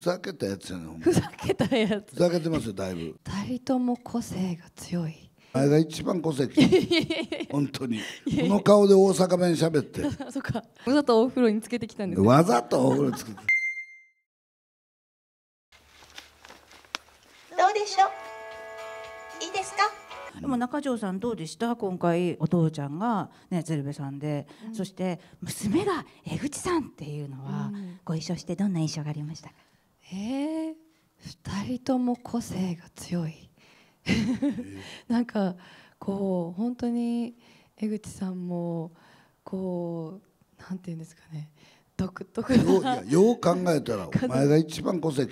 ふざけたやつやねふざけたやつふざけてますよだいぶ二人とも個性が強いあれが一番個性本当にこの顔で大阪弁喋ってそっかわざとお風呂につけてきたんですわざとお風呂つけてどうでしょういいですかでも中条さんどうでした今回お父ちゃんが、ね、鶴瓶さんで、うん、そして娘が江口さんっていうのは、うん、ご一緒してどんな印象がありましたかへえ2人とも個性が強いなんかこう本当に江口さんもこうなんていうんですかね独特なよう考えたら お前が一番個性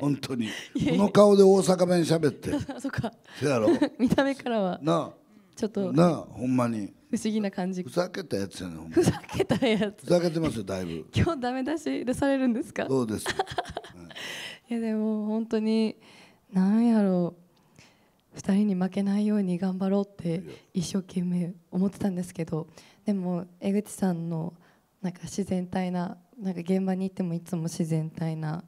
本当にこの顔で大阪弁喋って 見た目からはなあちょっとなあほんまに不思議な感じふざけたやつやねほんまふざけたやつふざけてますよだいぶ今日ダメ出しでされるんですかそうです、いやでも本当になんやろう二人に負けないように頑張ろうって一生懸命思ってたんですけどでも江口さんのなんか自然体ななんか現場に行ってもいつも自然体な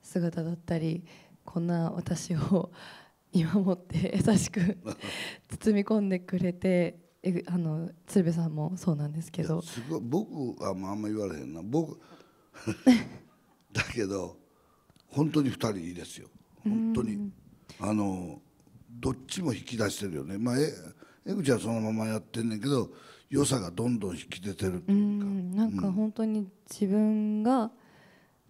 姿だったりこんな私を今もって優しく 包み込んでくれてえあの鶴瓶さんもそうなんですけどすごい僕はあんま言われへんな僕 だけど本当に2人いいですよ本当にあのどっちも引き出してるよねまあえ江口はそのままやってんねんけど良さがどんどん引き出てるっていうかうんなんか本当に自分が、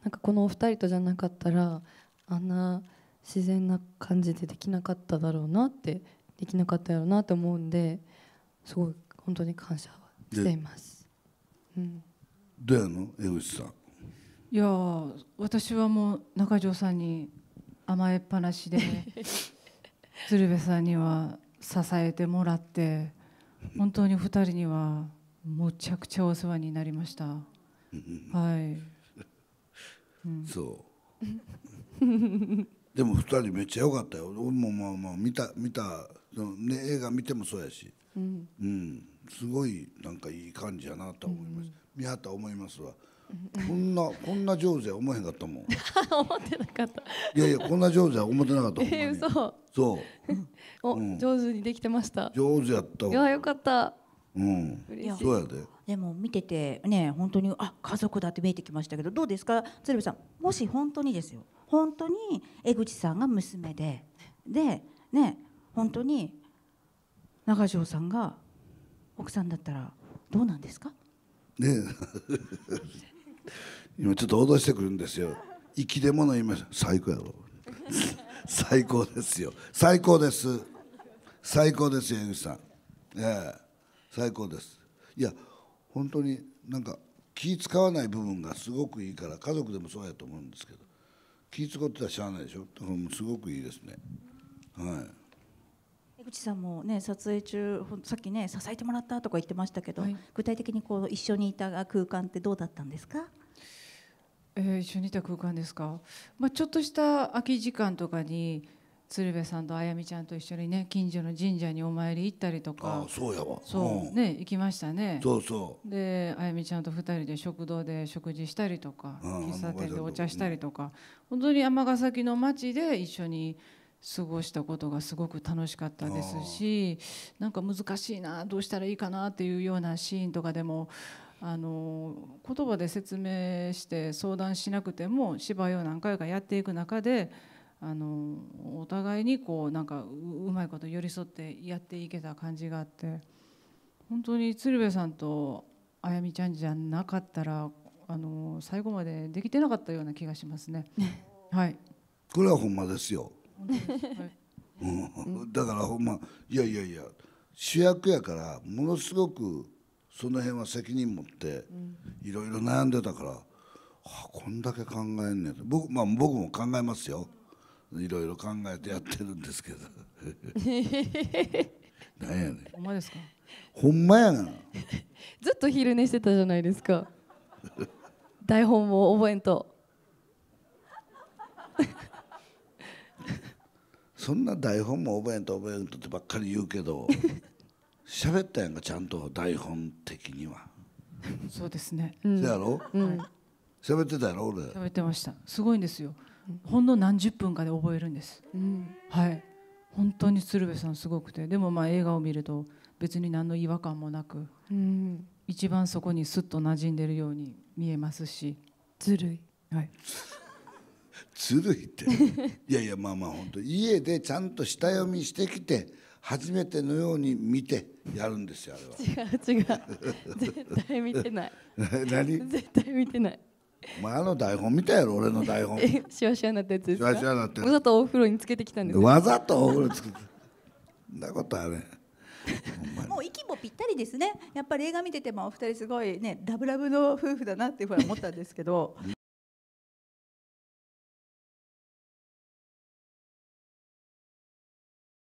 なんかこのお二人とじゃなかったらあんな自然な感じでできなかっただろうなってできなかったやろうなと思うんですごい本当に感謝しています。うん、どうやの江口さんいや私はもう中条さんに甘えっぱなしで 鶴瓶さんには支えてもらって本当に2人にはむちゃくちゃお世話になりました。はい、うん、そう でも2人めっちゃ良かったよ俺もまあまあ見た見たその、ね、映画見てもそうやし、うん、うん、すごいなんかいい感じやなと思います、うん、見はった思いますわ、こんなこんな上手や思えへんかったもん 思ってなかったいやいやこんな上手や思ってなかったえー、そうそう、お、うん、上手にできてました上手やったいやよかったうん、そうやででも見ててね本当にあ家族だって見えてきましたけどどうですか鶴瓶さんもし本当にですよ本当に江口さんが娘ででね本当に中条さんが奥さんだったらどうなんですかね 今ちょっと脅してくるんですよ生でもの言いました最高やろ最高ですよ最高です最高ですよ江口さんええ最高ですいや本当になんか気使わない部分がすごくいいから家族でもそうやと思うんですけど気使ってたらしゃあないでしょだからすごくいいですねはい江口さんもね撮影中さっきね支えてもらったとか言ってましたけど、はい、具体的にこう一緒にいた空間ってどうだったんですか、えー、一緒にいた空間ですか、まあ、ちょっとした空き時間とかに鶴瓶さんとあやみちゃんと一緒にね近所の神社にお参り行ったりとかそうやわそう、うん、ね行きましたねそうそうであやみちゃんと2人で食堂で食事したりとか、うん、喫茶店でお茶したりとか、うん、本当に尼崎の町で一緒に過ごしたことがすごく楽しかったですしなんか難しいなどうしたらいいかなっていうようなシーンとかでもあの言葉で説明して相談しなくても芝居を何回かやっていく中であのお互いにこうなんかうまいこと寄り添ってやっていけた感じがあって本当に鶴瓶さんとあやみちゃんじゃなかったらあの最後までできてなかったような気がしますね。はい、これはほんまですよ。だからほんまいやいやいや主役やからものすごくその辺は責任持っていろいろ悩んでたから、あ、こんだけ考えんねん僕,、まあ、僕も考えますよ。いろいろ考えてやってるんですけど なんやねほんまですかほんまやな ずっと昼寝してたじゃないですか台本も覚えんと そんな台本も覚えんと覚えんとってばっかり言うけど喋ったやんかちゃんと台本的にはそうですね、うん、そやろ、うん、喋ってたやろ俺喋ってましたすごいんですよほんの何十分かで覚えるんです、うん、はい本当に鶴瓶さんすごくてでもまあ映画を見ると別に何の違和感もなく、うん、一番そこにすっと馴染んでるように見えますしずるい、はい、ずるいっていやいやまあまあ本当家でちゃんと下読みしてきて初めてのように見てやるんですよあれは違う違う絶対見てない 何絶対見てないお前の台本見たやろ俺の台本 シワシワなったやつですかシワシワなわざとお風呂につけてきたんですわざとお風呂つけてなことあれ もう息もぴったりですねやっぱり映画見ててもお二人すごいねラブラブの夫婦だなっていうふうに思ったんですけど